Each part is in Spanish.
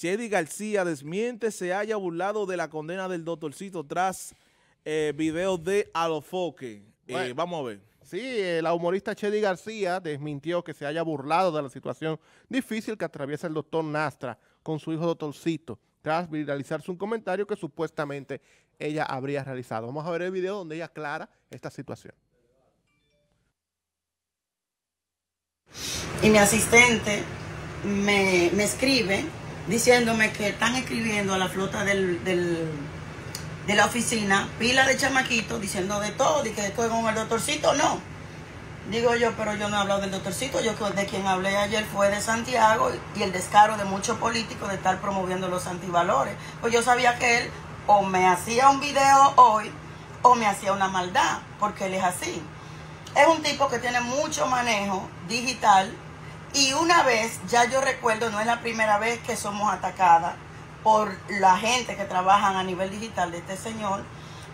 Chedi García desmiente se haya burlado de la condena del doctorcito tras eh, video de Alofoque. Eh, vamos a ver. Sí, eh, la humorista Chedi García desmintió que se haya burlado de la situación difícil que atraviesa el doctor Nastra con su hijo doctorcito tras viralizarse un comentario que supuestamente ella habría realizado. Vamos a ver el video donde ella aclara esta situación. Y mi asistente me, me escribe diciéndome que están escribiendo a la flota del, del, de la oficina, pila de chamaquitos, diciendo de todo, y que estoy con el doctorcito, no. Digo yo, pero yo no he hablado del doctorcito, yo de quien hablé ayer fue de Santiago y el descaro de muchos políticos de estar promoviendo los antivalores. Pues yo sabía que él o me hacía un video hoy o me hacía una maldad, porque él es así. Es un tipo que tiene mucho manejo digital y una vez, ya yo recuerdo, no es la primera vez que somos atacadas por la gente que trabajan a nivel digital de este señor,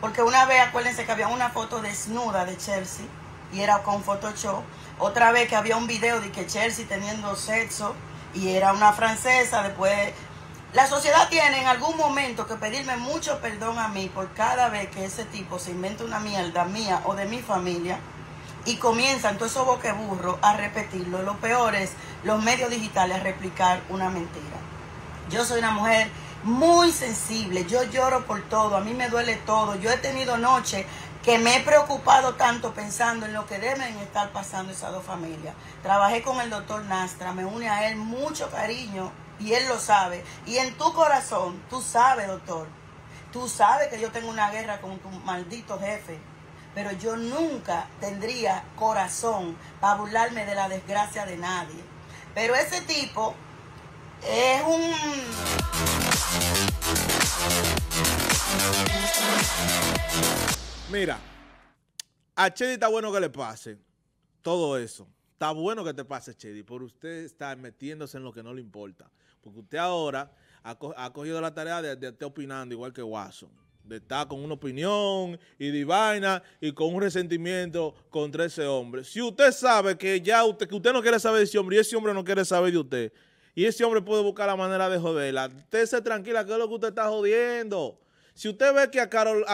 porque una vez, acuérdense que había una foto desnuda de Chelsea y era con Photoshop, otra vez que había un video de que Chelsea teniendo sexo y era una francesa, después la sociedad tiene en algún momento que pedirme mucho perdón a mí por cada vez que ese tipo se inventa una mierda mía o de mi familia y comienzan todos esos boqueburros a repetirlo. Lo peor es los medios digitales a replicar una mentira. Yo soy una mujer muy sensible, yo lloro por todo, a mí me duele todo. Yo he tenido noches que me he preocupado tanto pensando en lo que deben estar pasando esas dos familias. Trabajé con el doctor Nastra, me une a él mucho cariño y él lo sabe. Y en tu corazón, tú sabes, doctor, tú sabes que yo tengo una guerra con tu maldito jefe pero yo nunca tendría corazón para burlarme de la desgracia de nadie. Pero ese tipo es un... Mira, a Chedi está bueno que le pase todo eso. Está bueno que te pase, Chedi, por usted estar metiéndose en lo que no le importa. Porque usted ahora ha, cogido la tarea de, estar opinando igual que Watson Está con una opinión y de vaina y con un resentimiento contra ese hombre. Si usted sabe que ya usted, que usted no quiere saber de ese hombre y ese hombre no quiere saber de usted, y ese hombre puede buscar la manera de joderla, usted se tranquila ¿qué es lo que usted está jodiendo. Si usted ve que a, Carol,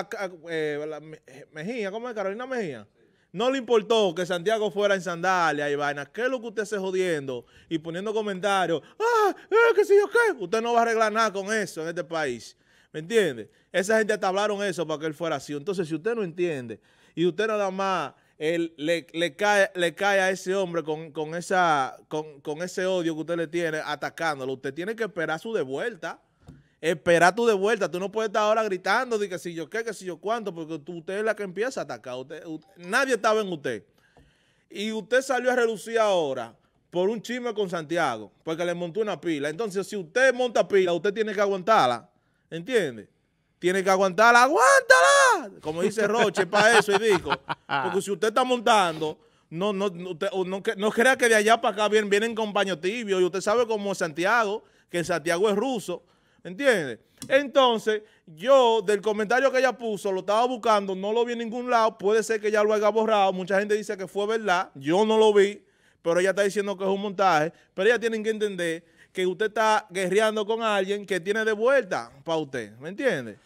eh, eh, Mejía, ¿cómo es Carolina Mejía? No le importó que Santiago fuera en sandalia y vaina. ¿Qué es lo que usted se jodiendo? Y poniendo comentarios. ¡Ah! Eh, ¿Qué sé yo qué? Usted no va a arreglar nada con eso en este país. ¿Me entiende? Esa gente hasta hablaron eso para que él fuera así. Entonces, si usted no entiende y usted nada más le, cae, le cae a ese hombre con, esa, con, ese odio que usted le tiene atacándolo, usted tiene que esperar su devuelta. Esperar tu devuelta. Tú no puedes estar ahora gritando de que si yo qué, que si yo cuánto, porque tú, usted es la que empieza a atacar. nadie estaba en usted. Y usted salió a relucir ahora por un chisme con Santiago, porque le montó una pila. Entonces, si usted monta pila, usted tiene que aguantarla. ¿Entiendes? Tiene que aguantarla, aguántala. Como dice Roche, para eso, dijo Porque si usted está montando, no, no, no, no, crea que de allá para acá vienen, vienen con Y usted sabe como Santiago, que Santiago es ruso. ¿Entiendes? Entonces, yo del comentario que ella puso, lo estaba buscando, no lo vi en ningún lado. Puede ser que ya lo haya borrado. Mucha gente dice que fue verdad. Yo no lo vi, pero ella está diciendo que es un montaje. Pero ella tiene que entender que usted está guerreando con alguien que tiene de vuelta para usted, ¿me entiende?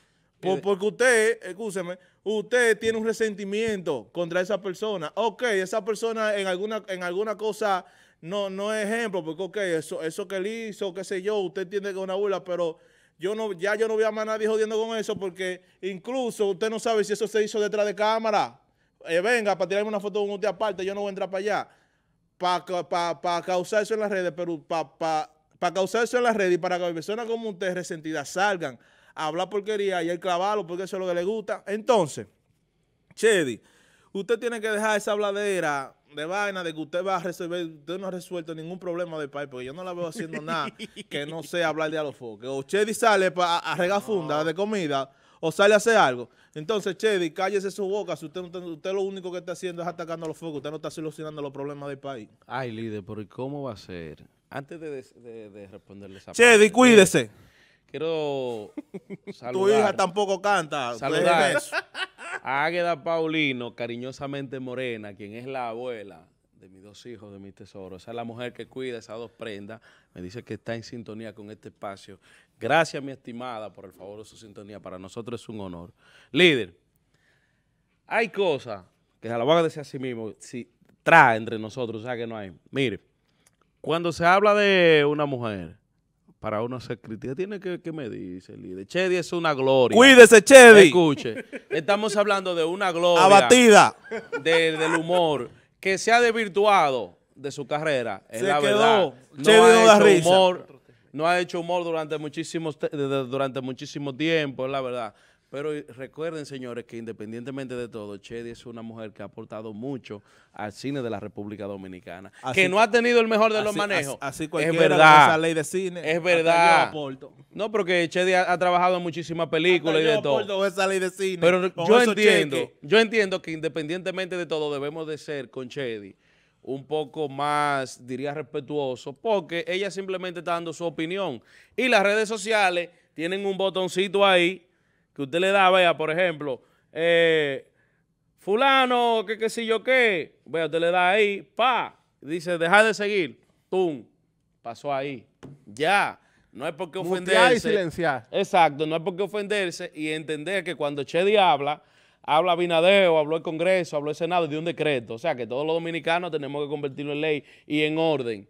porque usted, escúcheme, usted tiene un resentimiento contra esa persona. Ok, esa persona en alguna, en alguna cosa no, no es ejemplo, porque ok, eso, eso que él hizo, qué sé yo, usted tiene que es una burla, pero yo no, ya yo no voy a más nadie jodiendo con eso, porque incluso usted no sabe si eso se hizo detrás de cámara. Eh, venga, para tirarme una foto con usted aparte, yo no voy a entrar para allá. Para causar eso en las redes, pero para para causar eso en las redes y para que personas como usted resentidas salgan a hablar porquería y el clavarlo porque eso es lo que le gusta. Entonces, Chedi, usted tiene que dejar esa habladera de vaina de que usted va a resolver, usted no ha resuelto ningún problema del país, porque yo no la veo haciendo nada que no sea hablar de a los focos. O Chedi sale a regar de comida o sale a hacer algo. Entonces, Chedi, cállese su boca. Si usted, usted, lo único que está haciendo es atacando a los focos, usted no está solucionando los problemas del país. Ay, líder, pero ¿y cómo va a ser? Antes de, responderle esa Chedi, cuídese. Quiero saludar. Tu hija tampoco canta. Pues, saludar a Águeda Paulino, cariñosamente morena, quien es la abuela de mis dos hijos, de mi tesoro. Esa es la mujer que cuida esas dos prendas. Me dice que está en sintonía con este espacio. Gracias, mi estimada, por el favor de su sintonía. Para nosotros es un honor. Líder, hay cosas que se la van a decir a sí mismo. Si trae entre nosotros, o sea que no hay. Mire. Cuando se habla de una mujer, para uno ser crítica, tiene que, me dice, Chedi es una gloria. Cuídese, Chedi. Escuche, estamos hablando de una gloria. Abatida. del humor, que se ha desvirtuado de su carrera. Es la verdad. No ha hecho humor, no ha hecho humor durante muchísimos, durante muchísimo tiempo, es la verdad. Pero eh, recuerden, señores, que independientemente de todo, Chedi es una mujer que ha aportado mucho al cine de la República Dominicana. que no ha tenido el mejor de los manejos. Así, cualquiera es verdad. esa ley de cine. Es verdad. no, porque Chedi ha, trabajado en muchísimas películas y de todo. Pero yo entiendo, yo entiendo que independientemente de todo, debemos de ser con Chedi un poco más, diría, respetuoso, porque ella simplemente está dando su opinión. Y las redes sociales tienen un botoncito ahí que usted le da, vea, por ejemplo, eh, fulano, que qué sé yo qué, vea, usted le da ahí, pa, dice, deja de seguir, tum, pasó ahí, ya. No es por qué ofenderse. y silenciar. Exacto, no es por qué ofenderse y entender que cuando Chedi habla, habla Binadeo, habló el Congreso, habló el Senado dio un decreto. O sea, que todos los dominicanos tenemos que convertirlo en ley y en orden.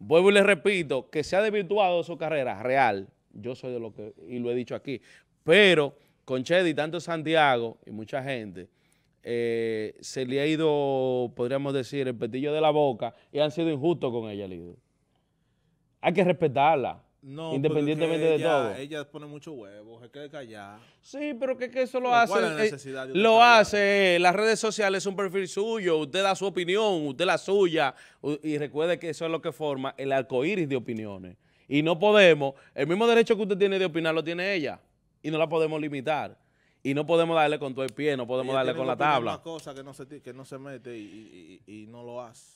Vuelvo y le repito, que se ha desvirtuado su carrera, real. Yo soy de lo que, y lo he dicho aquí, pero con Chedi, tanto Santiago y mucha gente, eh, se le ha ido, podríamos decir, el petillo de la boca y han sido injustos con ella, Lido. Hay que respetarla. independientemente de todo. Ella pone mucho huevos, se que callada. Sí, pero que, que eso lo hace. Eh, lo hace. Eh, las redes sociales son un perfil suyo. Usted da su opinión, usted la suya. Y recuerde que eso es lo que forma el arcoíris de opiniones. Y no podemos. El mismo derecho que usted tiene de opinar lo tiene ella y no la podemos limitar. Y no podemos darle con todo el pie, no podemos darle con la tabla. Una cosa que no se, mete y no lo hace.